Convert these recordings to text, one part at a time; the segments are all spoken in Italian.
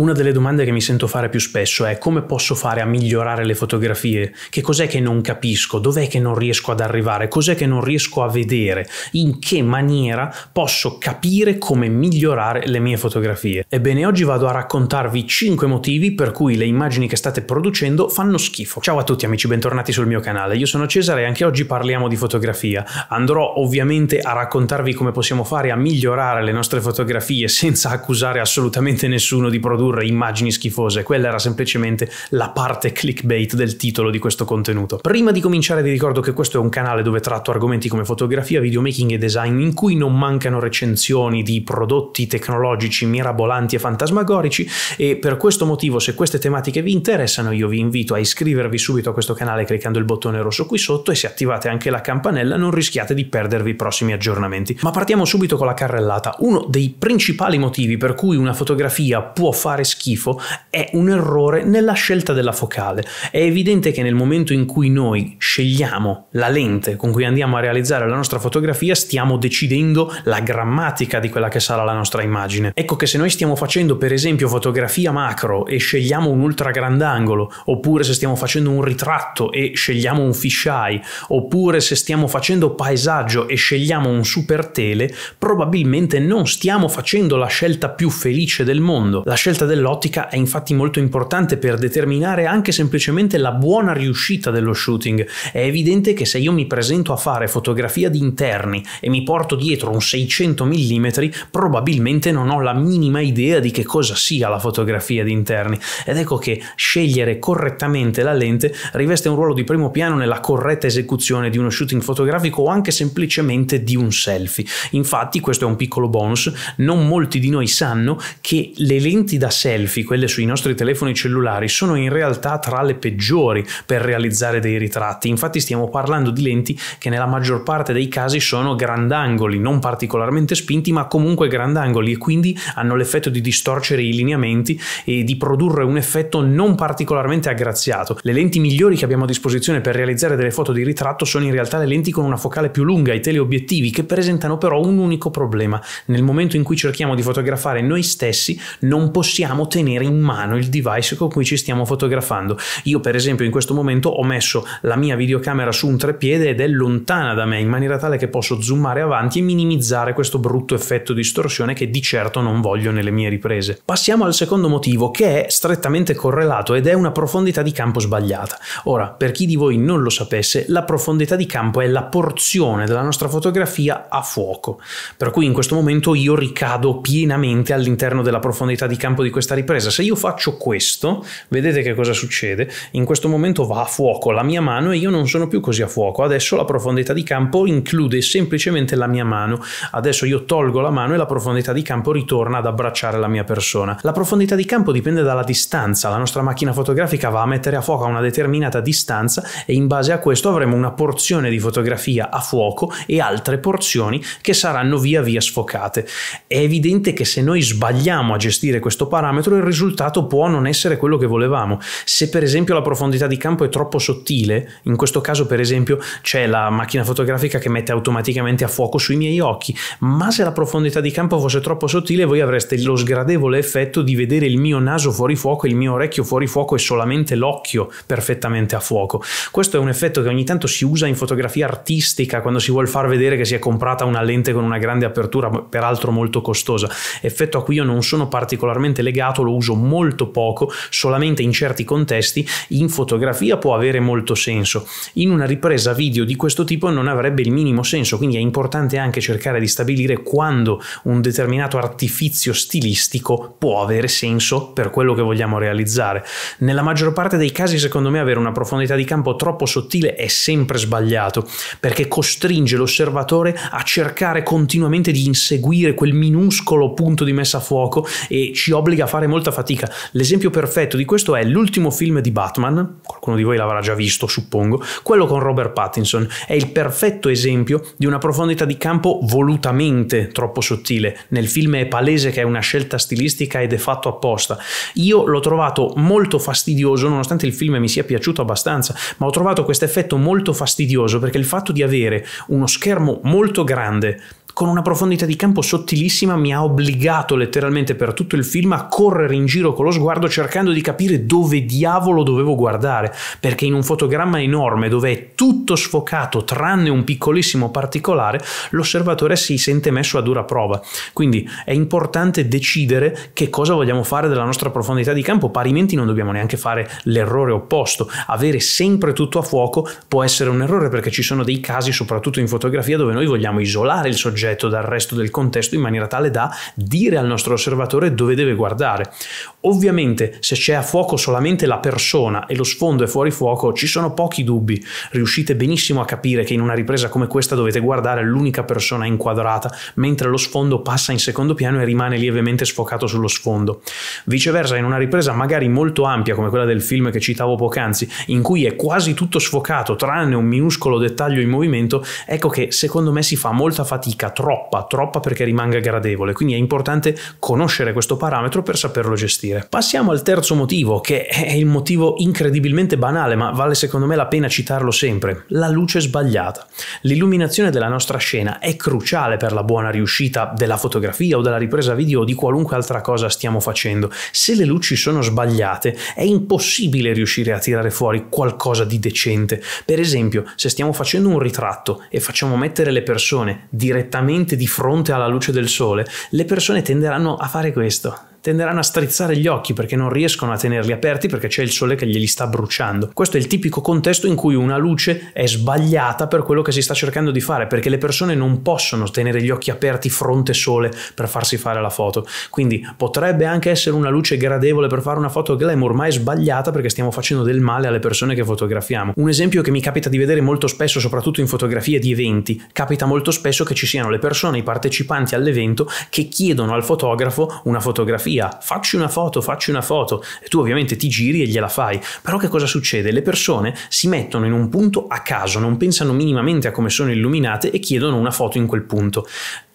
Una delle domande che mi sento fare più spesso è come posso fare a migliorare le fotografie? Che cos'è che non capisco? Dov'è che non riesco ad arrivare? Cos'è che non riesco a vedere? In che maniera posso capire come migliorare le mie fotografie? Ebbene, oggi vado a raccontarvi 5 motivi per cui le immagini che state producendo fanno schifo. Ciao a tutti amici, bentornati sul mio canale. Io sono Cesare e anche oggi parliamo di fotografia. Andrò ovviamente a raccontarvi come possiamo fare a migliorare le nostre fotografie senza accusare assolutamente nessuno di produrre produrre immagini schifose, quella era semplicemente la parte clickbait del titolo di questo contenuto. Prima di cominciare vi ricordo che questo è un canale dove tratto argomenti come fotografia, videomaking e design in cui non mancano recensioni di prodotti tecnologici mirabolanti e fantasmagorici e per questo motivo se queste tematiche vi interessano io vi invito a iscrivervi subito a questo canale cliccando il bottone rosso qui sotto e se attivate anche la campanella non rischiate di perdervi i prossimi aggiornamenti. Ma partiamo subito con la carrellata. Uno dei principali motivi per cui una fotografia può fare fare schifo è un errore nella scelta della focale. È evidente che nel momento in cui noi scegliamo la lente con cui andiamo a realizzare la nostra fotografia, stiamo decidendo la grammatica di quella che sarà la nostra immagine. Ecco che se noi stiamo facendo per esempio fotografia macro e scegliamo un ultra grandangolo, oppure se stiamo facendo un ritratto e scegliamo un fisheye, oppure se stiamo facendo paesaggio e scegliamo un super tele, probabilmente non stiamo facendo la scelta più felice del mondo. La scelta scelta dell'ottica è infatti molto importante per determinare anche semplicemente la buona riuscita dello shooting. È evidente che se io mi presento a fare fotografia di interni e mi porto dietro un 600 mm, probabilmente non ho la minima idea di che cosa sia la fotografia di interni. Ed ecco che scegliere correttamente la lente riveste un ruolo di primo piano nella corretta esecuzione di uno shooting fotografico o anche semplicemente di un selfie. Infatti, questo è un piccolo bonus, non molti di noi sanno che le lenti da da selfie, quelle sui nostri telefoni cellulari, sono in realtà tra le peggiori per realizzare dei ritratti. Infatti stiamo parlando di lenti che nella maggior parte dei casi sono grandangoli, non particolarmente spinti, ma comunque grandangoli e quindi hanno l'effetto di distorcere i lineamenti e di produrre un effetto non particolarmente aggraziato. Le lenti migliori che abbiamo a disposizione per realizzare delle foto di ritratto sono in realtà le lenti con una focale più lunga, i teleobiettivi, che presentano però un unico problema. Nel momento in cui cerchiamo di fotografare noi stessi non possiamo possiamo tenere in mano il device con cui ci stiamo fotografando. Io per esempio in questo momento ho messo la mia videocamera su un treppiede ed è lontana da me in maniera tale che posso zoomare avanti e minimizzare questo brutto effetto di distorsione che di certo non voglio nelle mie riprese. Passiamo al secondo motivo che è strettamente correlato ed è una profondità di campo sbagliata. Ora, per chi di voi non lo sapesse, la profondità di campo è la porzione della nostra fotografia a fuoco, per cui in questo momento io ricado pienamente all'interno della profondità di campo di di questa ripresa, se io faccio questo, vedete che cosa succede, in questo momento va a fuoco la mia mano e io non sono più così a fuoco, adesso la profondità di campo include semplicemente la mia mano, adesso io tolgo la mano e la profondità di campo ritorna ad abbracciare la mia persona. La profondità di campo dipende dalla distanza, la nostra macchina fotografica va a mettere a fuoco a una determinata distanza e in base a questo avremo una porzione di fotografia a fuoco e altre porzioni che saranno via via sfocate. È evidente che se noi sbagliamo a gestire questo passo, parametro il risultato può non essere quello che volevamo. Se per esempio la profondità di campo è troppo sottile, in questo caso per esempio c'è la macchina fotografica che mette automaticamente a fuoco sui miei occhi, ma se la profondità di campo fosse troppo sottile voi avreste lo sgradevole effetto di vedere il mio naso fuori fuoco, il mio orecchio fuori fuoco e solamente l'occhio perfettamente a fuoco. Questo è un effetto che ogni tanto si usa in fotografia artistica quando si vuole far vedere che si è comprata una lente con una grande apertura, peraltro molto costosa, effetto a cui io non sono particolarmente legato delegato lo uso molto poco, solamente in certi contesti, in fotografia può avere molto senso, in una ripresa video di questo tipo non avrebbe il minimo senso, quindi è importante anche cercare di stabilire quando un determinato artifizio stilistico può avere senso per quello che vogliamo realizzare. Nella maggior parte dei casi secondo me avere una profondità di campo troppo sottile è sempre sbagliato, perché costringe l'osservatore a cercare continuamente di inseguire quel minuscolo punto di messa a fuoco e ci obbliga obbliga a fare molta fatica. L'esempio perfetto di questo è l'ultimo film di Batman, qualcuno di voi l'avrà già visto suppongo, quello con Robert Pattinson, è il perfetto esempio di una profondità di campo volutamente troppo sottile, nel film è palese che è una scelta stilistica ed è fatto apposta. Io l'ho trovato molto fastidioso, nonostante il film mi sia piaciuto abbastanza, ma ho trovato questo effetto molto fastidioso perché il fatto di avere uno schermo molto grande con una profondità di campo sottilissima mi ha obbligato letteralmente per tutto il film a correre in giro con lo sguardo cercando di capire dove diavolo dovevo guardare, perché in un fotogramma enorme dove è tutto sfocato tranne un piccolissimo particolare, l'osservatore si sente messo a dura prova. Quindi è importante decidere che cosa vogliamo fare della nostra profondità di campo, parimenti non dobbiamo neanche fare l'errore opposto. Avere sempre tutto a fuoco può essere un errore perché ci sono dei casi, soprattutto in fotografia, dove noi vogliamo isolare il soggetto soggetto, dal resto del contesto, in maniera tale da dire al nostro osservatore dove deve guardare. Ovviamente se c'è a fuoco solamente la persona e lo sfondo è fuori fuoco, ci sono pochi dubbi, riuscite benissimo a capire che in una ripresa come questa dovete guardare l'unica persona inquadrata, mentre lo sfondo passa in secondo piano e rimane lievemente sfocato sullo sfondo. Viceversa, in una ripresa magari molto ampia come quella del film che citavo poc'anzi, in cui è quasi tutto sfocato tranne un minuscolo dettaglio in movimento, ecco che secondo me si fa molta fatica ricerca troppa, troppa perché rimanga gradevole, quindi è importante conoscere questo parametro per saperlo gestire. Passiamo al terzo motivo, che è il motivo incredibilmente banale, ma vale secondo me la pena citarlo sempre, la luce sbagliata. L'illuminazione della nostra scena è cruciale per la buona riuscita della fotografia o della ripresa video o di qualunque altra cosa stiamo facendo. Se le luci sono sbagliate è impossibile riuscire a tirare fuori qualcosa di decente. Per esempio, se stiamo facendo un ritratto e facciamo mettere le persone direttamente direttamente di fronte alla luce del sole, le persone tenderanno a fare questo tenderanno a strizzare gli occhi perché non riescono a tenerli aperti perché c'è il sole che glieli sta bruciando. Questo è il tipico contesto in cui una luce è sbagliata per quello che si sta cercando di fare, perché le persone non possono tenere gli occhi aperti fronte sole per farsi fare la foto. Quindi potrebbe anche essere una luce gradevole per fare una foto glamour, ma è sbagliata perché stiamo facendo del male alle persone che fotografiamo. Un esempio che mi capita di vedere molto spesso, soprattutto in fotografie di eventi, capita molto spesso che ci siano le persone, i partecipanti all'evento che chiedono al fotografo una fotografia fotografia, facci una foto, facci una foto, e tu ovviamente ti giri e gliela fai. Però che cosa succede? Le persone si mettono in un punto a caso, non pensano minimamente a come sono illuminate e chiedono una foto in quel punto.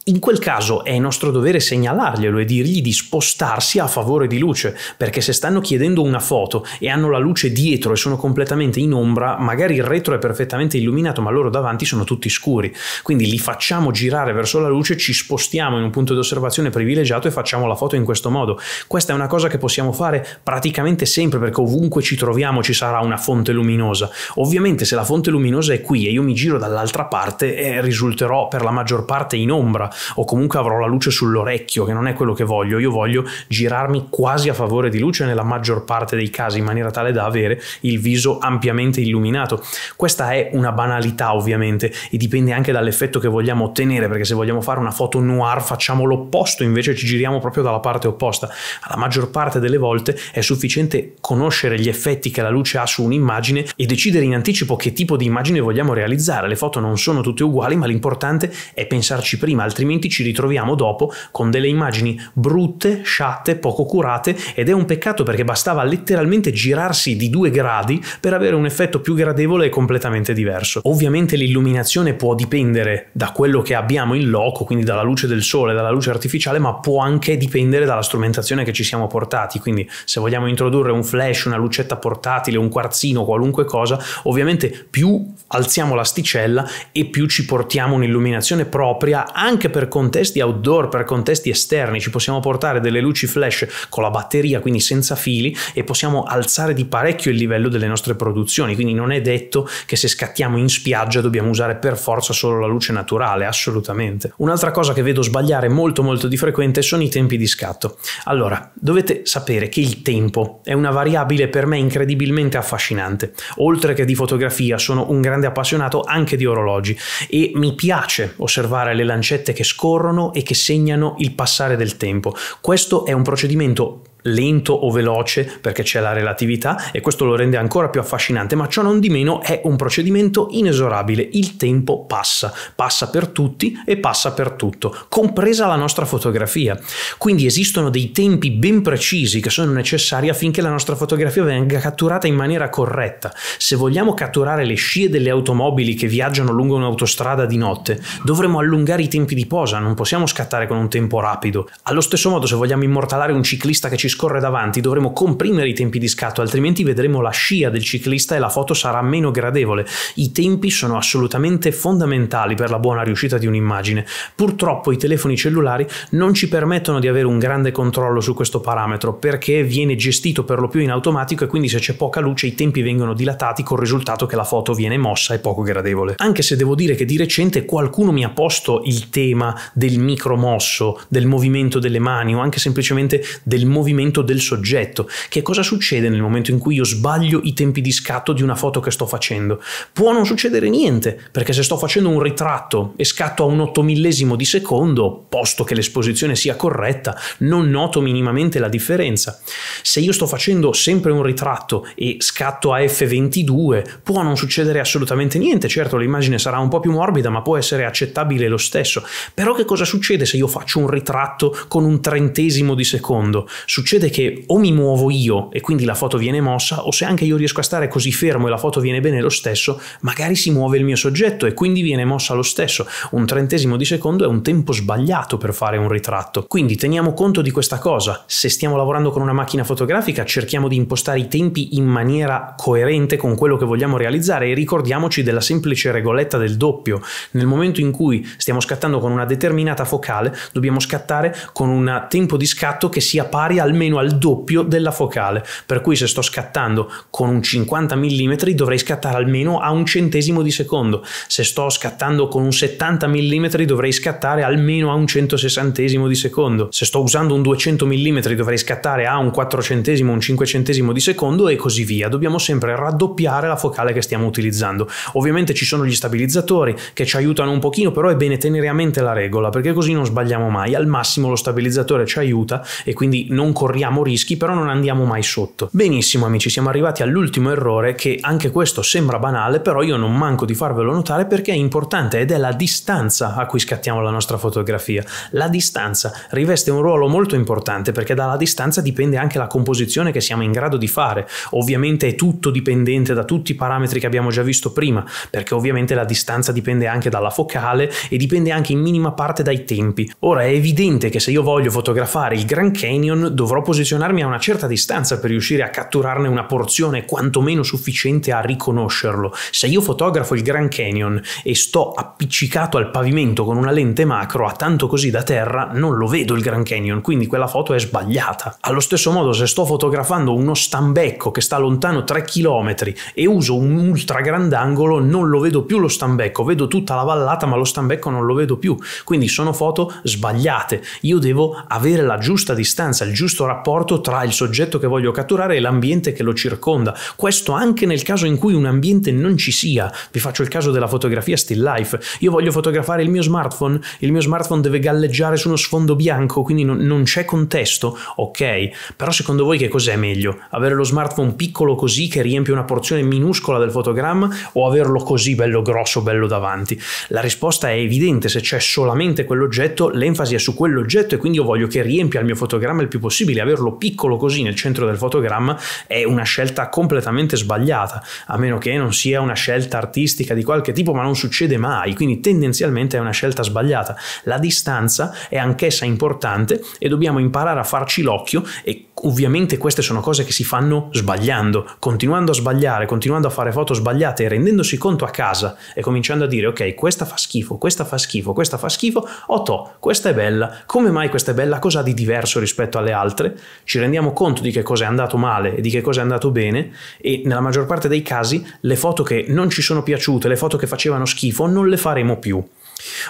In quel caso è nostro dovere segnalarglielo e dirgli di spostarsi a favore di luce, perché se stanno chiedendo una foto e hanno la luce dietro e sono completamente in ombra, magari il retro è perfettamente illuminato, ma loro davanti sono tutti scuri. Quindi li facciamo girare verso la luce, ci spostiamo in un punto di osservazione privilegiato e facciamo la foto in questo modo. Questa è una cosa che possiamo fare praticamente sempre perché ovunque ci troviamo ci sarà una fonte luminosa. Ovviamente se la fonte luminosa è qui e io mi giro dall'altra parte, eh, risulterò per la maggior parte in ombra o comunque avrò la luce sull'orecchio, che non è quello che voglio, io voglio girarmi quasi a favore di luce nella maggior parte dei casi, in maniera tale da avere il viso ampiamente illuminato. Questa è una banalità ovviamente e dipende anche dall'effetto che vogliamo ottenere, perché se vogliamo fare una foto noir facciamo l'opposto, invece ci giriamo proprio dalla parte opposta. La maggior parte delle volte è sufficiente conoscere gli effetti che la luce ha su un'immagine e decidere in anticipo che tipo di immagine vogliamo realizzare. Le foto non sono tutte uguali, ma l'importante è pensarci prima, altrimenti altrimenti ci ritroviamo dopo con delle immagini brutte, sciatte, poco curate ed è un peccato perché bastava letteralmente girarsi di due gradi per avere un effetto più gradevole e completamente diverso. Ovviamente l'illuminazione può dipendere da quello che abbiamo in loco, quindi dalla luce del sole, dalla luce artificiale, ma può anche dipendere dalla strumentazione che ci siamo portati, quindi se vogliamo introdurre un flash, una lucetta portatile, un quarzino, qualunque cosa, ovviamente più alziamo l'asticella e più ci portiamo un'illuminazione propria anche per contesti outdoor, per contesti esterni, ci possiamo portare delle luci flash con la batteria, quindi senza fili, e possiamo alzare di parecchio il livello delle nostre produzioni, quindi non è detto che se scattiamo in spiaggia dobbiamo usare per forza solo la luce naturale, assolutamente. Un'altra cosa che vedo sbagliare molto molto di frequente sono i tempi di scatto. Allora, dovete sapere che il tempo è una variabile per me incredibilmente affascinante. Oltre che di fotografia sono un grande appassionato anche di orologi e mi piace osservare le lancette che che scorrono e che segnano il passare del tempo. Questo è un procedimento lento o veloce perché c'è la relatività e questo lo rende ancora più affascinante, ma ciò non di meno è un procedimento inesorabile, il tempo passa, passa per tutti e passa per tutto, compresa la nostra fotografia. Quindi esistono dei tempi ben precisi che sono necessari affinché la nostra fotografia venga catturata in maniera corretta. Se vogliamo catturare le scie delle automobili che viaggiano lungo un'autostrada di notte, dovremo allungare i tempi di posa, non possiamo scattare con un tempo rapido. Allo stesso modo se vogliamo immortalare un ciclista che ci scorre davanti dovremo comprimere i tempi di scatto, altrimenti vedremo la scia del ciclista e la foto sarà meno gradevole. I tempi sono assolutamente fondamentali per la buona riuscita di un'immagine. Purtroppo i telefoni cellulari non ci permettono di avere un grande controllo su questo parametro perché viene gestito per lo più in automatico e quindi se c'è poca luce i tempi vengono dilatati con il risultato che la foto viene mossa e poco gradevole. Anche se devo dire che di recente qualcuno mi ha posto il tema del micromosso, del movimento delle mani o anche semplicemente del movimento comportamento del soggetto. Che cosa succede nel momento in cui io sbaglio i tempi di scatto di una foto che sto facendo? Può non succedere niente, perché se sto facendo un ritratto e scatto a un ottomillesimo di secondo, posto che l'esposizione sia corretta, non noto minimamente la differenza. Se io sto facendo sempre un ritratto e scatto a f22, può non succedere assolutamente niente. Certo, l'immagine sarà un po' più morbida, ma può essere accettabile lo stesso. Però che cosa succede se io faccio un ritratto con un trentesimo di secondo? Succede succede che o mi muovo io e quindi la foto viene mossa, o se anche io riesco a stare così fermo e la foto viene bene lo stesso, magari si muove il mio soggetto e quindi viene mossa lo stesso. Un trentesimo di secondo è un tempo sbagliato per fare un ritratto. Quindi teniamo conto di questa cosa. Se stiamo lavorando con una macchina fotografica, cerchiamo di impostare i tempi in maniera coerente con quello che vogliamo realizzare e ricordiamoci della semplice regoletta del doppio. Nel momento in cui stiamo scattando con una determinata focale, dobbiamo scattare con un tempo di scatto che sia pari almeno almeno al doppio della focale, per cui se sto scattando con un 50 mm dovrei scattare almeno a un centesimo di secondo, se sto scattando con un 70 mm dovrei scattare almeno a un 160 di secondo, se sto usando un 200 mm dovrei scattare a un quattrocentesimo, un cinquecentesimo di secondo e così via, dobbiamo sempre raddoppiare la focale che stiamo utilizzando. Ovviamente ci sono gli stabilizzatori che ci aiutano un pochino, però è bene tenere a mente la regola perché così non sbagliamo mai, al massimo lo stabilizzatore ci aiuta e quindi non corriamo corriamo rischi, però non andiamo mai sotto. Benissimo amici, siamo arrivati all'ultimo errore che anche questo sembra banale, però io non manco di farvelo notare perché è importante ed è la distanza a cui scattiamo la nostra fotografia. La distanza riveste un ruolo molto importante perché dalla distanza dipende anche la composizione che siamo in grado di fare. Ovviamente è tutto dipendente da tutti i parametri che abbiamo già visto prima, perché ovviamente la distanza dipende anche dalla focale e dipende anche in minima parte dai tempi. Ora è evidente che se io voglio fotografare il Grand Canyon dovrò posizionarmi a una certa distanza per riuscire a catturarne una porzione quantomeno sufficiente a riconoscerlo. Se io fotografo il Grand Canyon e sto appiccicato al pavimento con una lente macro, a tanto così da terra non lo vedo il Grand Canyon, quindi quella foto è sbagliata. Allo stesso modo, se sto fotografando uno stambecco che sta lontano 3 km e uso un ultra grandangolo, non lo vedo più lo stambecco, vedo tutta la vallata, ma lo stambecco non lo vedo più. Quindi sono foto sbagliate. Io devo avere la giusta distanza, il giusto questo rapporto tra il soggetto che voglio catturare e l'ambiente che lo circonda. Questo anche nel caso in cui un ambiente non ci sia. Vi faccio il caso della fotografia still life. Io voglio fotografare il mio smartphone, il mio smartphone deve galleggiare su uno sfondo bianco, quindi non, non c'è contesto. Ok, però secondo voi che cos'è meglio? Avere lo smartphone piccolo così che riempie una porzione minuscola del fotogramma o averlo così bello grosso, bello davanti? La risposta è evidente, se c'è solamente quell'oggetto, l'enfasi è su quell'oggetto e quindi io voglio che riempia il mio fotogramma il più possibile possibile averlo piccolo così nel centro del fotogramma è una scelta completamente sbagliata, a meno che non sia una scelta artistica di qualche tipo, ma non succede mai, quindi tendenzialmente è una scelta sbagliata. La distanza è anch'essa importante e dobbiamo imparare a farci l'occhio e ovviamente queste sono cose che si fanno sbagliando, continuando a sbagliare, continuando a fare foto sbagliate e rendendosi conto a casa e cominciando a dire ok, questa fa schifo, questa fa schifo, questa fa schifo, oh to, questa è bella, come mai questa è bella, cosa ha di diverso rispetto alle altre? altre, ci rendiamo conto di che cosa è andato male e di che cosa è andato bene e nella maggior parte dei casi le foto che non ci sono piaciute, le foto che facevano schifo, non le faremo più.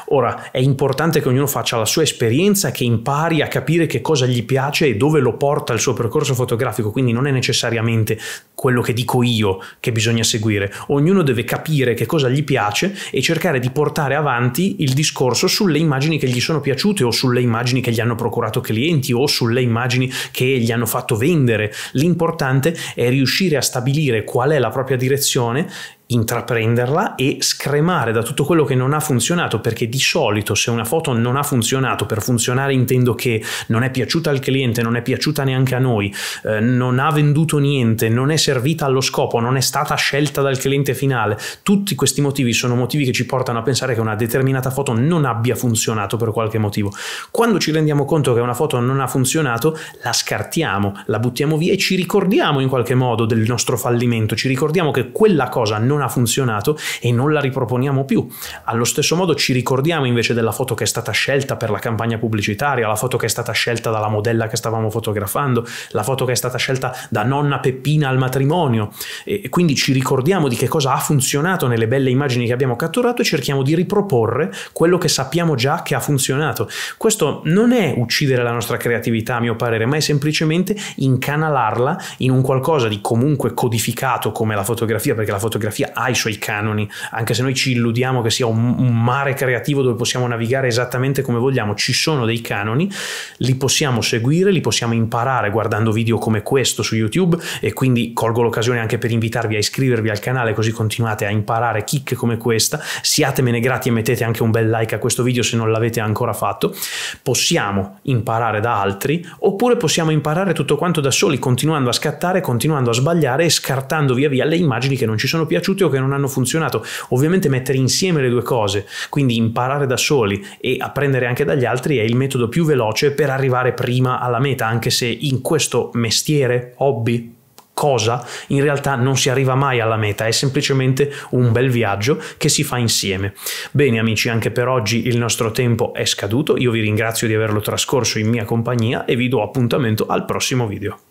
Ora, è importante che ognuno faccia la sua esperienza, che impari a capire che cosa gli piace e dove lo porta il suo percorso fotografico, quindi non è necessariamente quello che dico io che bisogna seguire, ognuno deve capire che cosa gli piace e cercare di portare avanti il discorso sulle immagini che gli sono piaciute o sulle immagini che gli hanno procurato clienti o sulle immagini che gli hanno fatto vendere. L'importante è riuscire a stabilire qual è la propria direzione intraprenderla e scremare da tutto quello che non ha funzionato perché di solito se una foto non ha funzionato per funzionare intendo che non è piaciuta al cliente non è piaciuta neanche a noi eh, non ha venduto niente non è servita servita allo scopo, non è stata scelta dal cliente finale. Tutti questi motivi sono motivi che ci portano a pensare che una determinata foto non abbia funzionato per qualche motivo. Quando ci rendiamo conto che una foto non ha funzionato, la scartiamo, la buttiamo via e ci ricordiamo in qualche modo del nostro fallimento, ci ricordiamo che quella cosa non ha funzionato e non la riproponiamo più. Allo stesso modo ci ricordiamo invece della foto che è stata scelta per la campagna pubblicitaria, la foto che è stata scelta dalla modella che stavamo fotografando, la foto che è stata scelta da nonna Peppina al matrimonio patrimonio e quindi ci ricordiamo di che cosa ha funzionato nelle belle immagini che abbiamo catturato e cerchiamo di riproporre quello che sappiamo già che ha funzionato. Questo non è uccidere la nostra creatività a mio parere, ma è semplicemente incanalarla in un qualcosa di comunque codificato come la fotografia, perché la fotografia ha i suoi canoni, anche se noi ci illudiamo che sia un, un mare creativo dove possiamo navigare esattamente come vogliamo, ci sono dei canoni, li possiamo seguire, li possiamo imparare guardando video come questo su YouTube e quindi con colgo l'occasione anche per invitarvi a iscrivervi al canale così continuate a imparare chicche come questa, siatemene grati e mettete anche un bel like a questo video se non l'avete ancora fatto, possiamo imparare da altri oppure possiamo imparare tutto quanto da soli continuando a scattare, continuando a sbagliare e scartando via via le immagini che non ci sono piaciute o che non hanno funzionato, ovviamente mettere insieme le due cose, quindi imparare da soli e apprendere anche dagli altri è il metodo più veloce per arrivare prima alla meta, anche se in questo mestiere, hobby, cosa, in realtà non si arriva mai alla meta, è semplicemente un bel viaggio che si fa insieme. Bene amici, anche per oggi il nostro tempo è scaduto, io vi ringrazio di averlo trascorso in mia compagnia e vi do appuntamento al prossimo video.